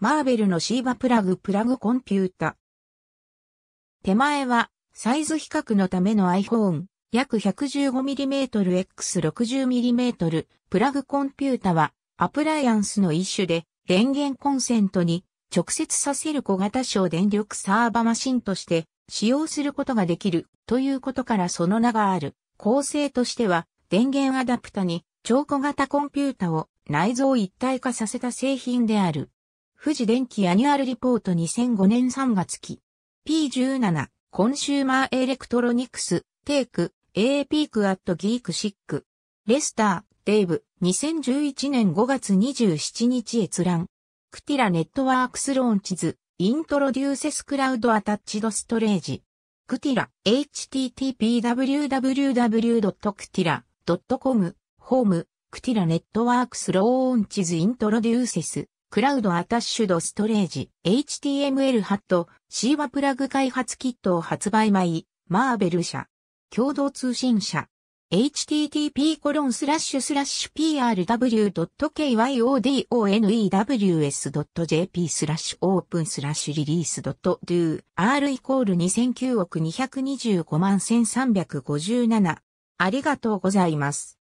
マーベルのシーバプラグプラグコンピュータ。手前は、サイズ比較のための iPhone、約 115mmX60mm プラグコンピュータは、アプライアンスの一種で、電源コンセントに直接させる小型小電力サーバマシンとして使用することができるということからその名がある。構成としては、電源アダプタに超小型コンピュータを内蔵一体化させた製品である。富士電機アニュアルリポート2005年3月期。P17、コンシューマーエレクトロニクス、テイク、A ピークアットギークシック。レスター、デイブ、2011年5月27日閲覧。クティラネットワークスローンチズ、イントロデューセスクラウドアタッチドストレージ。クティラ、http://www.ktila.com、ホーム、クティラネットワークスローンチズイントロデューセス。クラウドアタッシュドストレージ、HTML ハット、シーワプラグ開発キットを発売前、マーベル社、共同通信社、http://prw.kyodone.ws.jp スラッシュオープンスラッシュリリースドット do r イコール2009億225万1357ありがとうございます。